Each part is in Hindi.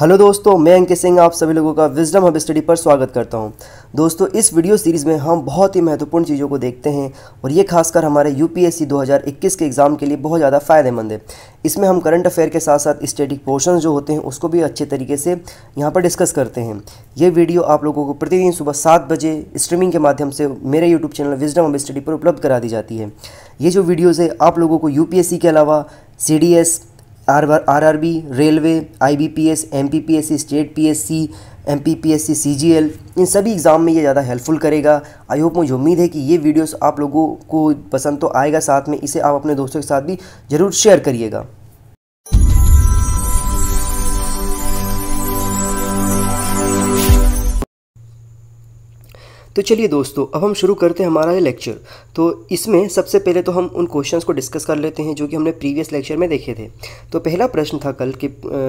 हेलो दोस्तों मैं अंकित सिंह आप सभी लोगों का विजडम हब स्टडी पर स्वागत करता हूं दोस्तों इस वीडियो सीरीज़ में हम बहुत ही महत्वपूर्ण चीज़ों को देखते हैं और ये खासकर हमारे यूपीएससी 2021 के एग्ज़ाम के लिए बहुत ज़्यादा फ़ायदेमंद है इसमें हम करंट अफेयर के साथ साथ स्टेटिक पोर्शन जो होते हैं उसको भी अच्छे तरीके से यहाँ पर डिस्कस करते हैं ये वीडियो आप लोगों को प्रतिदिन सुबह सात बजे स्ट्रीमिंग के माध्यम से मेरे YouTube channel Wisdom Hub Study पर उपलब्ध करा दी जाती है ये जो वीडियोज़ है आप लोगों को यू के अलावा C R R R B railway I B P S M P P S C state P S C M P P S C C G L इन सभी एग्ज़ाम में ये ज़्यादा हेल्पफुल करेगा आई होप मुझे उम्मीद है कि ये वीडियोस आप लोगों को पसंद तो आएगा साथ में इसे आप अपने दोस्तों के साथ भी ज़रूर शेयर करिएगा तो चलिए दोस्तों अब हम शुरू करते हैं हमारा ये लेक्चर तो इसमें सबसे पहले तो हम उन क्वेश्चंस को डिस्कस कर लेते हैं जो कि हमने प्रीवियस लेक्चर में देखे थे तो पहला प्रश्न था कल के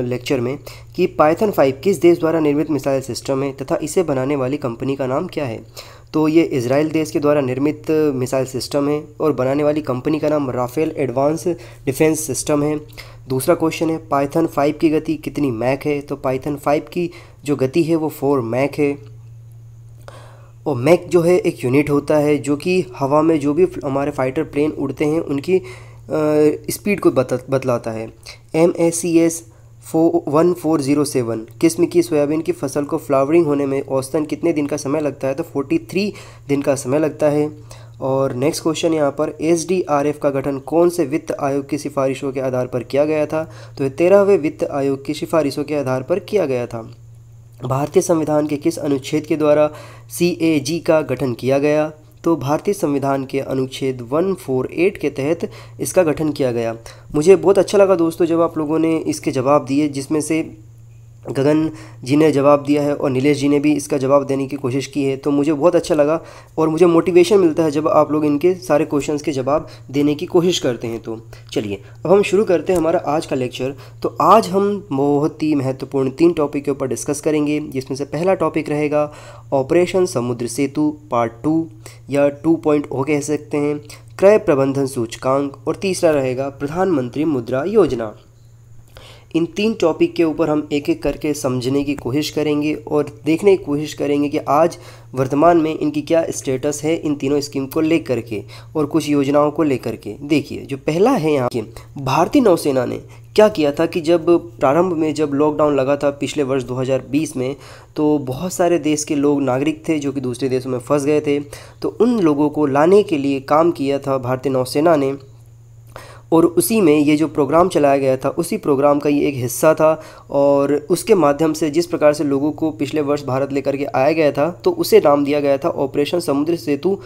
लेक्चर में कि पाइथन फाइव किस देश द्वारा निर्मित मिसाइल सिस्टम है तथा इसे बनाने वाली कंपनी का नाम क्या है तो ये इसराइल देश के द्वारा निर्मित मिसाइल सिस्टम है और बनाने वाली कंपनी का नाम राफेल एडवांस डिफेंस सिस्टम है दूसरा क्वेश्चन है पाइथन फाइव की गति कितनी मैक है तो पाइथन फाइव की जो गति है वो फोर मैक है और मैक जो है एक यूनिट होता है जो कि हवा में जो भी हमारे फाइटर प्लेन उड़ते हैं उनकी स्पीड को बत, बतलाता है M A C S four one four zero seven किस्म की सोयाबीन की फसल को फ्लावरिंग होने में औसतन कितने दिन का समय लगता है तो फोर्टी थ्री दिन का समय लगता है और नेक्स्ट क्वेश्चन यहाँ पर एस का गठन कौन से वित्त आयोग की सिफारिशों के आधार पर किया गया था तो तेरहवें वित्त आयोग की सिफारिशों के आधार पर किया गया था भारतीय संविधान के किस अनुच्छेद के द्वारा सी का गठन किया गया तो भारतीय संविधान के अनुच्छेद 148 के तहत इसका गठन किया गया मुझे बहुत अच्छा लगा दोस्तों जब आप लोगों ने इसके जवाब दिए जिसमें से गगन जी ने जवाब दिया है और नीलेश जी ने भी इसका जवाब देने की कोशिश की है तो मुझे बहुत अच्छा लगा और मुझे मोटिवेशन मिलता है जब आप लोग इनके सारे क्वेश्चंस के जवाब देने की कोशिश करते हैं तो चलिए अब हम शुरू करते हैं हमारा आज का लेक्चर तो आज हम बहुत ही महत्वपूर्ण तीन टॉपिक के ऊपर डिस्कस करेंगे जिसमें से पहला टॉपिक रहेगा operation Samudra Setu part two या टू पॉइंट ओ कह सकते हैं क्रय प्रबंधन सूचकांक और तीसरा रहेगा प्रधानमंत्री मुद्रा योजना इन तीन टॉपिक के ऊपर हम एक एक करके समझने की कोशिश करेंगे और देखने की कोशिश करेंगे कि आज वर्तमान में इनकी क्या स्टेटस है इन तीनों स्कीम को लेकर के और कुछ योजनाओं को लेकर के देखिए जो पहला है यहाँ के भारतीय नौसेना ने क्या किया था कि जब प्रारंभ में जब लॉकडाउन लगा था पिछले वर्ष 2020 में तो बहुत सारे देश के लोग नागरिक थे जो कि दूसरे देशों में फंस गए थे तो उन लोगों को लाने के लिए काम किया था भारतीय नौसेना ने और उसी में ये जो प्रोग्राम चलाया गया था उसी प्रोग्राम का ये एक हिस्सा था और उसके माध्यम से जिस प्रकार से लोगों को पिछले वर्ष भारत लेकर के आया गया था तो उसे नाम दिया गया था ऑपरेशन समुद्र सेतु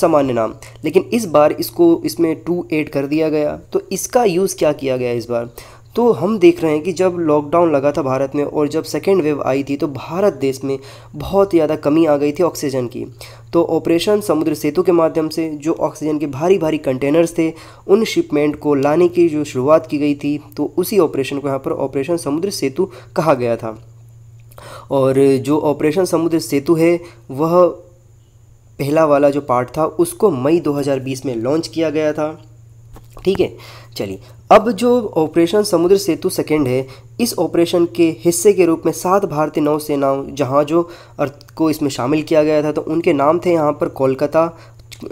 सामान्य नाम लेकिन इस बार इसको इसमें टू एड कर दिया गया तो इसका यूज़ क्या किया गया इस बार तो हम देख रहे हैं कि जब लॉकडाउन लगा था भारत में और जब सेकेंड वेव आई थी तो भारत देश में बहुत ज़्यादा कमी आ गई थी ऑक्सीजन की तो ऑपरेशन समुद्र सेतु के माध्यम से जो ऑक्सीजन के भारी भारी कंटेनर्स थे उन शिपमेंट को लाने की जो शुरुआत की गई थी तो उसी ऑपरेशन को यहाँ पर ऑपरेशन समुद्र सेतु कहा गया था और जो ऑपरेशन समुद्र सेतु है वह पहला वाला जो पार्ट था उसको मई 2020 में लॉन्च किया गया था ठीक है चलिए अब जो ऑपरेशन समुद्र सेतु सेकेंड है इस ऑपरेशन के हिस्से के रूप में सात भारतीय नौसेनाओं अर्थ को इसमें शामिल किया गया था तो उनके नाम थे यहाँ पर कोलकाता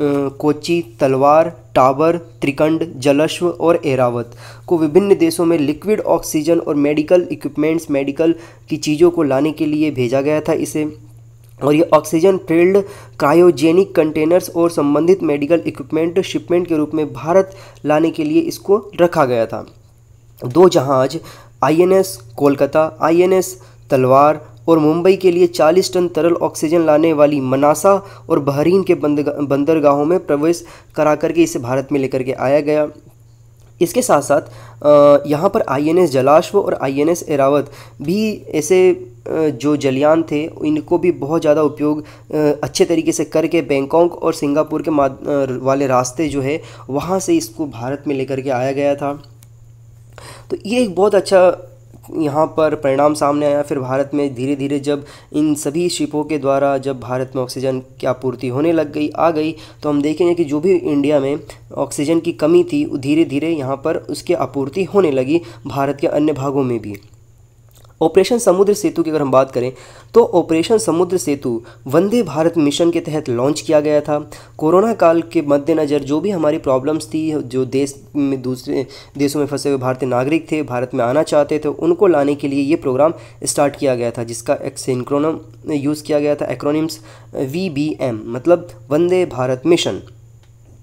कोची तलवार टावर त्रिकंड जलश्व और एरावत को विभिन्न देशों में लिक्विड ऑक्सीजन और मेडिकल इक्विपमेंट्स मेडिकल की चीज़ों को लाने के लिए भेजा गया था इसे और ये ऑक्सीजन फिल्ड क्रायोजेनिक कंटेनर्स और संबंधित मेडिकल इक्विपमेंट शिपमेंट के रूप में भारत लाने के लिए इसको रखा गया था दो जहाज आईएनएस कोलकाता आईएनएस तलवार और मुंबई के लिए 40 टन तरल ऑक्सीजन लाने वाली मनासा और बहरीन के बंदरगाहों में प्रवेश करा करके इसे भारत में लेकर के आया गया इसके साथ साथ यहाँ पर आईएनएस जलाश्व और आईएनएस एरावत भी ऐसे जो जलियान थे इनको भी बहुत ज़्यादा उपयोग अच्छे तरीके से करके बैंकॉक और सिंगापुर के वाले रास्ते जो है वहाँ से इसको भारत में लेकर के आया गया था तो ये एक बहुत अच्छा यहाँ पर परिणाम सामने आया फिर भारत में धीरे धीरे जब इन सभी शिपों के द्वारा जब भारत में ऑक्सीजन की आपूर्ति होने लग गई आ गई तो हम देखेंगे कि जो भी इंडिया में ऑक्सीजन की कमी थी धीरे धीरे यहाँ पर उसकी आपूर्ति होने लगी भारत के अन्य भागों में भी ऑपरेशन समुद्र सेतु की अगर हम बात करें तो ऑपरेशन समुद्र सेतु वंदे भारत मिशन के तहत लॉन्च किया गया था कोरोना काल के मद्देनज़र जो भी हमारी प्रॉब्लम्स थी जो देश में दूसरे देशों में फंसे हुए भारतीय नागरिक थे भारत में आना चाहते थे उनको लाने के लिए ये प्रोग्राम स्टार्ट किया गया था जिसका एक सेंक्रोनम यूज़ किया गया था एक्रोनिम्स वी मतलब वंदे भारत मिशन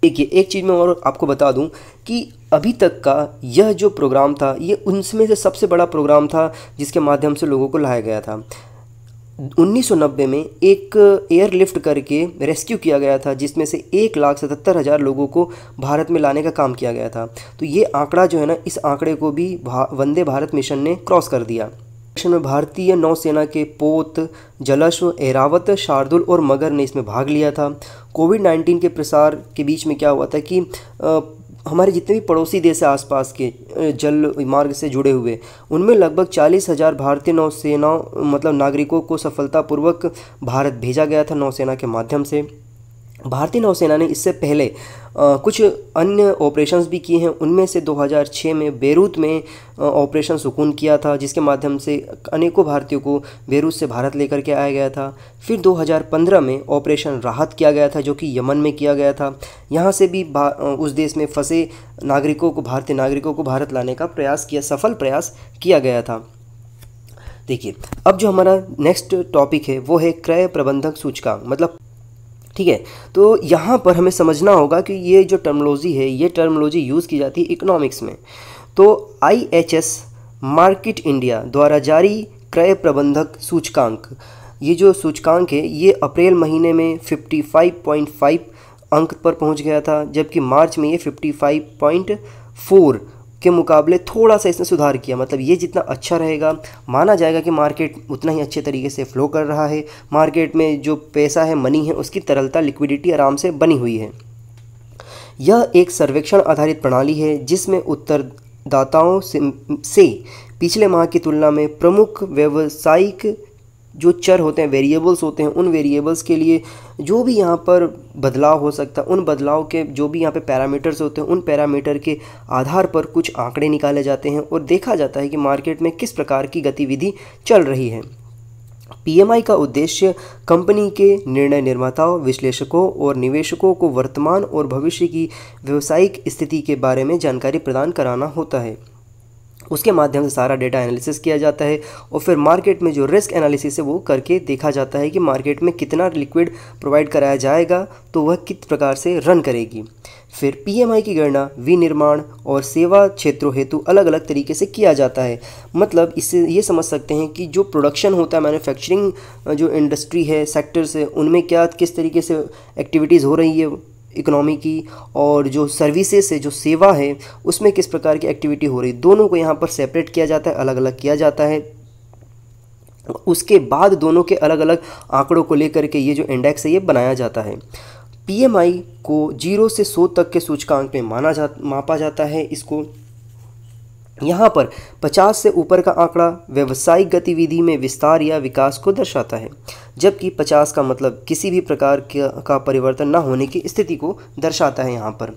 देखिए एक चीज़ मैं और आपको बता दूं कि अभी तक का यह जो प्रोग्राम था ये उनमें से सबसे बड़ा प्रोग्राम था जिसके माध्यम से लोगों को लाया गया था 1990 में एक एयरलिफ्ट करके रेस्क्यू किया गया था जिसमें से एक लाख सतहत्तर हज़ार लोगों को भारत में लाने का काम किया गया था तो ये आंकड़ा जो है ना इस आंकड़े को भी वंदे भारत मिशन ने क्रॉस कर दिया एक्शन में भारतीय नौसेना के पोत जलश्व एरावत शार्दुल और मगर ने इसमें भाग लिया था कोविड नाइन्टीन के प्रसार के बीच में क्या हुआ था कि हमारे जितने भी पड़ोसी देश हैं आसपास के जल मार्ग से जुड़े हुए उनमें लगभग चालीस हज़ार भारतीय नौसेना मतलब नागरिकों को सफलतापूर्वक भारत भेजा गया था नौसेना के माध्यम से भारतीय नौसेना ने इससे पहले आ, कुछ अन्य ऑपरेशंस भी किए हैं उनमें से 2006 में बेरूत में ऑपरेशन सुकून किया था जिसके माध्यम से अनेकों भारतीयों को बेरूत से भारत लेकर के आया गया था फिर 2015 में ऑपरेशन राहत किया गया था जो कि यमन में किया गया था यहाँ से भी उस देश में फंसे नागरिकों को भारतीय नागरिकों को भारत लाने का प्रयास किया सफल प्रयास किया गया था देखिए अब जो हमारा नेक्स्ट टॉपिक है वो है क्रय प्रबंधक सूचकांक मतलब ठीक है तो यहाँ पर हमें समझना होगा कि ये जो टर्मोलॉजी है ये टर्मोलॉजी यूज़ की जाती है इकोनॉमिक्स में तो I H S Markit India द्वारा जारी क्रय प्रबंधक सूचकांक ये जो सूचकांक है ये अप्रैल महीने में 55.5 अंक पर पहुंच गया था जबकि मार्च में ये 55.4 के मुकाबले थोड़ा सा इसने सुधार किया मतलब ये जितना अच्छा रहेगा माना जाएगा कि मार्केट उतना ही अच्छे तरीके से फ्लो कर रहा है मार्केट में जो पैसा है मनी है उसकी तरलता लिक्विडिटी आराम से बनी हुई है यह एक सर्वेक्षण आधारित प्रणाली है जिसमें उत्तरदाताओं से, से पिछले माह की तुलना में प्रमुख व्यावसायिक जो चर होते हैं वेरिएबल्स होते हैं उन वेरिएबल्स के लिए जो भी यहाँ पर बदलाव हो सकता है उन बदलाव के जो भी यहाँ पे पैरामीटर्स होते हैं उन पैरामीटर के आधार पर कुछ आंकड़े निकाले जाते हैं और देखा जाता है कि मार्केट में किस प्रकार की गतिविधि चल रही है पीएमआई का उद्देश्य कंपनी के निर्णय निर्माताओं विश्लेषकों और निवेशकों को वर्तमान और भविष्य की व्यावसायिक स्थिति के बारे में जानकारी प्रदान कराना होता है उसके माध्यम से सारा डेटा एनालिसिस किया जाता है और फिर मार्केट में जो रिस्क एनालिसिस है वो करके देखा जाता है कि मार्केट में कितना लिक्विड प्रोवाइड कराया जाएगा तो वह किस प्रकार से रन करेगी फिर पीएमआई की गणना विनिर्माण और सेवा क्षेत्रों हेतु अलग अलग तरीके से किया जाता है मतलब इससे ये समझ सकते हैं कि जो प्रोडक्शन होता है मैन्युफैक्चरिंग जो इंडस्ट्री है सेक्टर्स है उनमें क्या किस तरीके से एक्टिविटीज़ हो रही है इकोनॉमी की और जो सर्विसेज है जो सेवा है उसमें किस प्रकार की एक्टिविटी हो रही दोनों को यहाँ पर सेपरेट किया जाता है अलग अलग किया जाता है उसके बाद दोनों के अलग अलग आंकड़ों को लेकर के ये जो इंडेक्स है ये बनाया जाता है पीएमआई को जीरो से सौ तक के सूचकांक में माना जा मापा जाता है इसको यहाँ पर 50 से ऊपर का आंकड़ा व्यवसायिक गतिविधि में विस्तार या विकास को दर्शाता है जबकि 50 का मतलब किसी भी प्रकार का परिवर्तन न होने की स्थिति को दर्शाता है यहाँ पर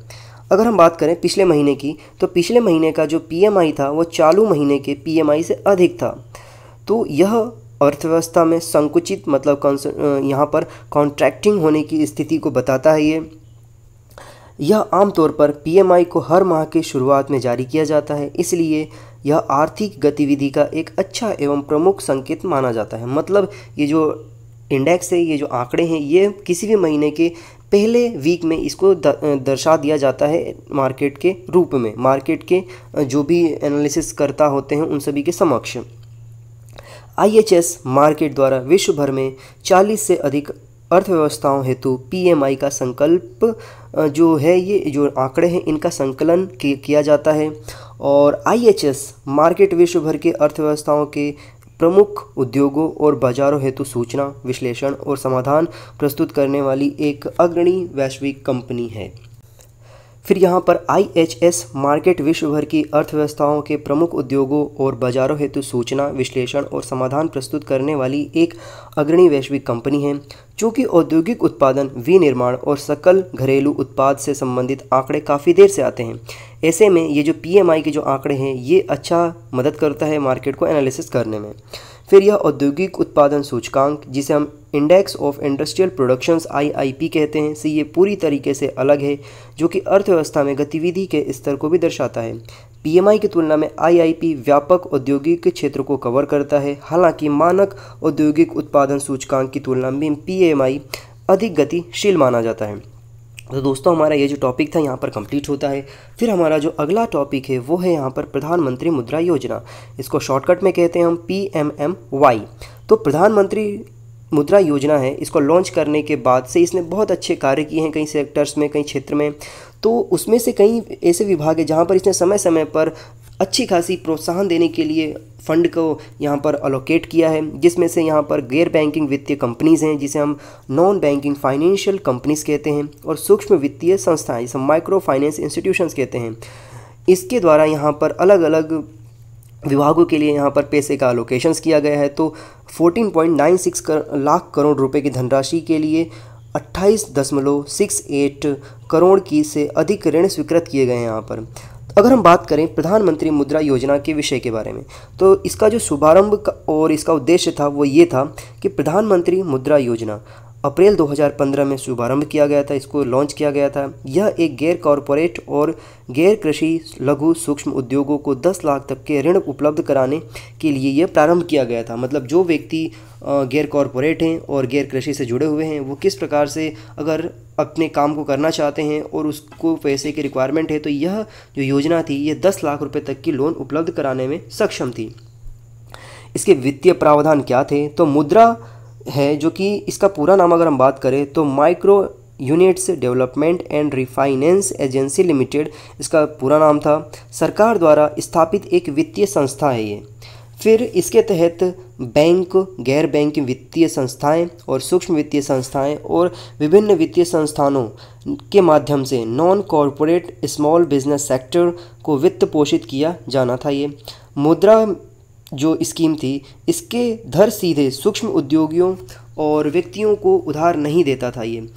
अगर हम बात करें पिछले महीने की तो पिछले महीने का जो पीएमआई था वो चालू महीने के पीएमआई से अधिक था तो यह अर्थव्यवस्था में संकुचित मतलब यहाँ पर कॉन्ट्रैक्टिंग होने की स्थिति को बताता है ये यह आमतौर पर पीएमआई को हर माह के शुरुआत में जारी किया जाता है इसलिए यह आर्थिक गतिविधि का एक अच्छा एवं प्रमुख संकेत माना जाता है मतलब ये जो इंडेक्स है ये जो आंकड़े हैं ये किसी भी महीने के पहले वीक में इसको दर्शा दिया जाता है मार्केट के रूप में मार्केट के जो भी एनालिसिस करता होते हैं उन सभी के समक्ष आईएचएस मार्केट द्वारा विश्व भर में 40 से अधिक अर्थव्यवस्थाओं हेतु पीएमआई का संकल्प जो है ये जो आंकड़े हैं इनका संकलन किया जाता है और आईएचएस मार्केट विश्व भर के अर्थव्यवस्थाओं के प्रमुख उद्योगों और बाजारों हेतु सूचना विश्लेषण और समाधान प्रस्तुत करने वाली एक अग्रणी वैश्विक कंपनी है फिर यहाँ पर आई एच एस मार्केट विश्व भर की अर्थव्यवस्थाओं के प्रमुख उद्योगों और बाजारों हेतु सूचना विश्लेषण और समाधान प्रस्तुत करने वाली एक अग्रणी वैश्विक कंपनी है चूँकि औद्योगिक उत्पादन विनिर्माण और सकल घरेलू उत्पाद से संबंधित आंकड़े काफ़ी देर से आते हैं ऐसे में ये जो पीएमआई के जो आंकड़े हैं ये अच्छा मदद करता है मार्केट को एनालिसिस करने में फिर यह औद्योगिक उत्पादन सूचकांक जिसे हम index of industrial productions IIP कहते हैं से ये पूरी तरीके से अलग है जो कि अर्थव्यवस्था में गतिविधि के स्तर को भी दर्शाता है पीएमआई की तुलना में आईआईपी व्यापक औद्योगिक क्षेत्र को कवर करता है हालांकि मानक औद्योगिक उत्पादन सूचकांक की तुलना में पीएमआई अधिक गतिशील माना जाता है तो दोस्तों हमारा ये जो टॉपिक था यहाँ पर कंप्लीट होता है फिर हमारा जो अगला टॉपिक है वो है यहाँ पर प्रधानमंत्री मुद्रा योजना इसको शॉर्टकट में कहते हैं हम पी एम एम वाई तो प्रधानमंत्री मुद्रा योजना है इसको लॉन्च करने के बाद से इसने बहुत अच्छे कार्य किए हैं कई सेक्टर्स में कई क्षेत्र में तो उसमें से कई ऐसे विभाग है जहाँ पर इसने समय समय पर अच्छी खासी प्रोत्साहन देने के लिए फंड को यहाँ पर अलोकेट किया है जिसमें से यहाँ पर गैर बैंकिंग वित्तीय कंपनीज़ हैं जिसे हम नॉन बैंकिंग फाइनेंशियल कंपनीज़ कहते हैं और सूक्ष्म वित्तीय संस्थाएं जिसे माइक्रो फाइनेंस इंस्टीट्यूशंस कहते हैं इसके द्वारा यहाँ पर अलग अलग विभागों के लिए यहाँ पर पैसे का अलोकेशंस किया गया है तो 14.96 कर, लाख करोड़ रुपए की धनराशि के लिए 28.68 करोड़ की से अधिक ऋण स्वीकृत किए गए हैं यहाँ पर अगर हम बात करें प्रधानमंत्री मुद्रा योजना के विषय के बारे में तो इसका जो शुभारंभ और इसका उद्देश्य था वो ये था कि प्रधानमंत्री मुद्रा योजना अप्रैल 2015 में शुभारंभ किया गया था इसको लॉन्च किया गया था यह एक गैर कॉरपोरेट और गैर कृषि लघु सूक्ष्म उद्योगों को 10 लाख तक के ऋण उपलब्ध कराने के लिए यह प्रारंभ किया गया था मतलब जो व्यक्ति गैर कॉरपोरेट हैं और गैर कृषि से जुड़े हुए हैं वो किस प्रकार से अगर अपने काम को करना चाहते हैं और उसको पैसे की रिक्वायरमेंट है तो यह जो योजना थी यह दस लाख रुपये तक की लोन उपलब्ध कराने में सक्षम थी इसके वित्तीय प्रावधान क्या थे तो मुद्रा है जो कि इसका पूरा नाम अगर हम बात करें तो micro units development and refinance agency limited इसका पूरा नाम था सरकार द्वारा स्थापित एक वित्तीय संस्था है ये फिर इसके तहत बैंक गैर बैंक वित्तीय संस्थाएं और सूक्ष्म वित्तीय संस्थाएं और विभिन्न वित्तीय संस्थानों के माध्यम से non corporate small business sector को वित्त पोषित किया जाना था ये मुद्रा जो स्कीम थी इसके धर सीधे सूक्ष्म उद्योगियों और व्यक्तियों को उधार नहीं देता था ये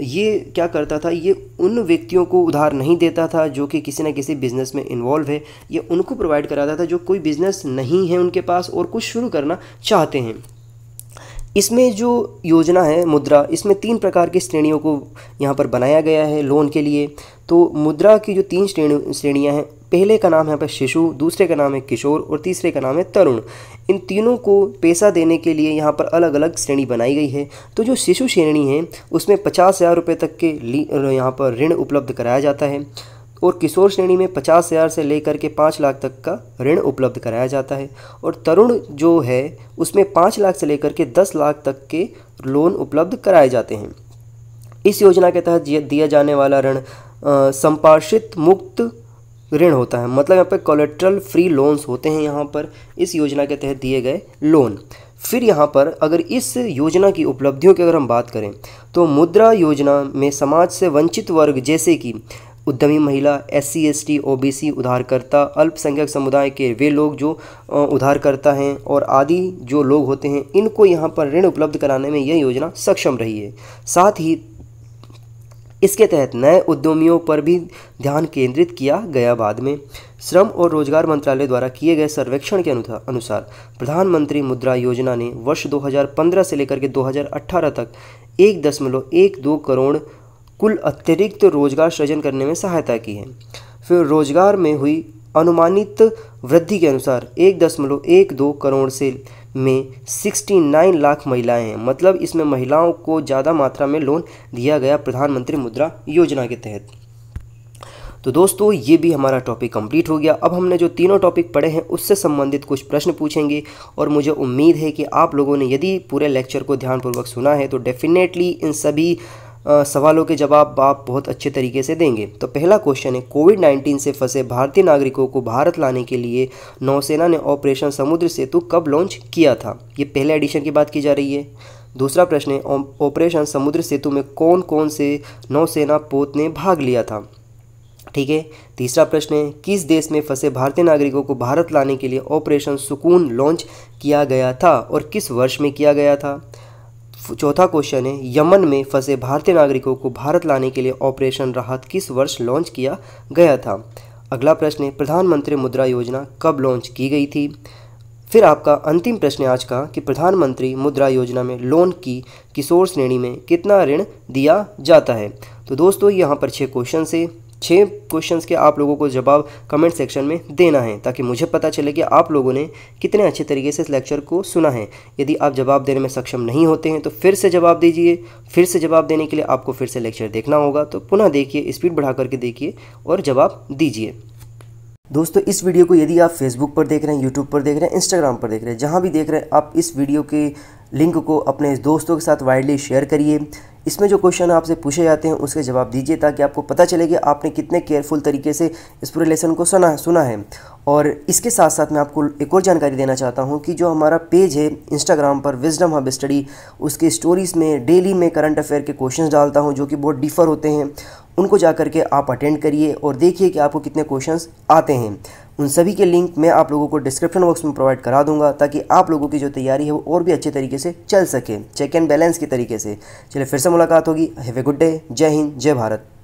ये क्या करता था ये उन व्यक्तियों को उधार नहीं देता था जो कि किसी न किसी बिज़नेस में इन्वॉल्व है ये उनको प्रोवाइड कराता था जो कोई बिज़नेस नहीं है उनके पास और कुछ शुरू करना चाहते हैं इसमें जो योजना है मुद्रा इसमें तीन प्रकार की श्रेणियों को यहाँ पर बनाया गया है लोन के लिए तो मुद्रा की जो तीन श्रेणी श्रेणियाँ हैं पहले का नाम है यहाँ पर शिशु दूसरे का नाम है किशोर और तीसरे का नाम है तरुण इन तीनों को पैसा देने के लिए यहाँ पर अलग अलग श्रेणी बनाई गई है तो जो शिशु श्रेणी है उसमें पचास हज़ार रुपये तक के यहाँ पर ऋण उपलब्ध कराया जाता है और किशोर श्रेणी में पचास हज़ार से लेकर के पाँच लाख तक का ऋण उपलब्ध कराया जाता है और तरुण जो है उसमें पाँच लाख से लेकर के दस लाख तक के लोन उपलब्ध कराए जाते हैं इस योजना के तहत दिया जाने वाला ऋण संपार्श्वित मुक्त ऋण होता है मतलब यहाँ पर कोलेट्रल फ्री लोन्स होते हैं यहाँ पर इस योजना के तहत दिए गए लोन फिर यहाँ पर अगर इस योजना की उपलब्धियों की अगर हम बात करें तो मुद्रा योजना में समाज से वंचित वर्ग जैसे कि उद्यमी महिला S C S T O B C उधारकर्ता अल्पसंख्यक समुदाय के वे लोग जो उधारकर्ता हैं और आदि जो लोग होते हैं इनको यहाँ पर ऋण उपलब्ध कराने में यह योजना सक्षम रही है साथ ही इसके तहत नए उद्यमियों पर भी ध्यान केंद्रित किया गया बाद में श्रम और रोजगार मंत्रालय द्वारा किए गए सर्वेक्षण के अनुसार प्रधानमंत्री मुद्रा योजना ने वर्ष 2015 से लेकर के 2018 तक एक दशमलव एक दो करोड़ कुल अतिरिक्त रोजगार सृजन करने में सहायता की है फिर रोजगार में हुई अनुमानित वृद्धि के अनुसार एक दशमलव एक दो करोड़ से में सिक्सटी नाइन लाख महिलाएं हैं मतलब इसमें महिलाओं को ज़्यादा मात्रा में लोन दिया गया प्रधानमंत्री मुद्रा योजना के तहत तो दोस्तों ये भी हमारा टॉपिक कंप्लीट हो गया अब हमने जो तीनों टॉपिक पढ़े हैं उससे संबंधित कुछ प्रश्न पूछेंगे और मुझे उम्मीद है कि आप लोगों ने यदि पूरे लेक्चर को ध्यानपूर्वक सुना है तो डेफिनेटली इन सभी सवालों के जवाब आप बहुत अच्छे तरीके से देंगे तो पहला क्वेश्चन है कोविड 19 से फंसे भारतीय नागरिकों को भारत लाने के लिए नौसेना ने ऑपरेशन समुद्र सेतु कब लॉन्च किया था ये पहले एडिशन की बात की जा रही है दूसरा प्रश्न है ऑपरेशन समुद्र सेतु में कौन कौन से नौसेना पोत ने भाग लिया था ठीक है तीसरा प्रश्न है किस देश में फंसे भारतीय नागरिकों को भारत लाने के लिए ऑपरेशन सुकून लॉन्च किया गया था और किस वर्ष में किया गया था चौथा क्वेश्चन है यमन में फंसे भारतीय नागरिकों को भारत लाने के लिए ऑपरेशन राहत किस वर्ष लॉन्च किया गया था अगला प्रश्न है प्रधानमंत्री मुद्रा योजना कब लॉन्च की गई थी फिर आपका अंतिम प्रश्न आज का कि प्रधानमंत्री मुद्रा योजना में लोन की किशोर श्रेणी में कितना ऋण दिया जाता है तो दोस्तों यहाँ पर छः क्वेश्चन से छः क्वेश्चंस के आप लोगों को जवाब कमेंट सेक्शन में देना है ताकि मुझे पता चले कि आप लोगों ने कितने अच्छे तरीके से इस लेक्चर को सुना है यदि आप जवाब देने में सक्षम नहीं होते हैं तो फिर से जवाब दीजिए फिर से जवाब देने के लिए आपको फिर से लेक्चर देखना होगा तो पुनः देखिए स्पीड बढ़ा करके देखिए और जवाब दीजिए दोस्तों इस वीडियो को यदि आप फेसबुक पर देख रहे हैं यूट्यूब पर देख रहे हैं इंस्टाग्राम पर देख रहे हैं जहाँ भी देख रहे हैं आप इस वीडियो के लिंक को अपने दोस्तों के साथ वाइडली शेयर करिए इसमें जो क्वेश्चन आपसे पूछे जाते हैं उसके जवाब दीजिए ताकि आपको पता चले कि आपने कितने केयरफुल तरीके से इस पूरे लेसन को सुना सुना है और इसके साथ साथ मैं आपको एक और जानकारी देना चाहता हूँ कि जो हमारा पेज है इंस्टाग्राम पर विजडम हब स्टडी उसके स्टोरीज़ में डेली में करंट अफेयर के क्वेश्चन डालता हूँ जो कि बहुत डिफ़र होते हैं उनको जा कर के आप अटेंड करिए और देखिए कि आपको कितने क्वेश्चंस आते हैं उन सभी के लिंक मैं आप लोगों को डिस्क्रिप्शन बॉक्स में प्रोवाइड करा दूंगा ताकि आप लोगों की जो तैयारी है वो और भी अच्छे तरीके से चल सके चेक एंड बैलेंस के तरीके से चलिए फिर से मुलाकात होगी हैव ए गुड डे जय हिंद जय भारत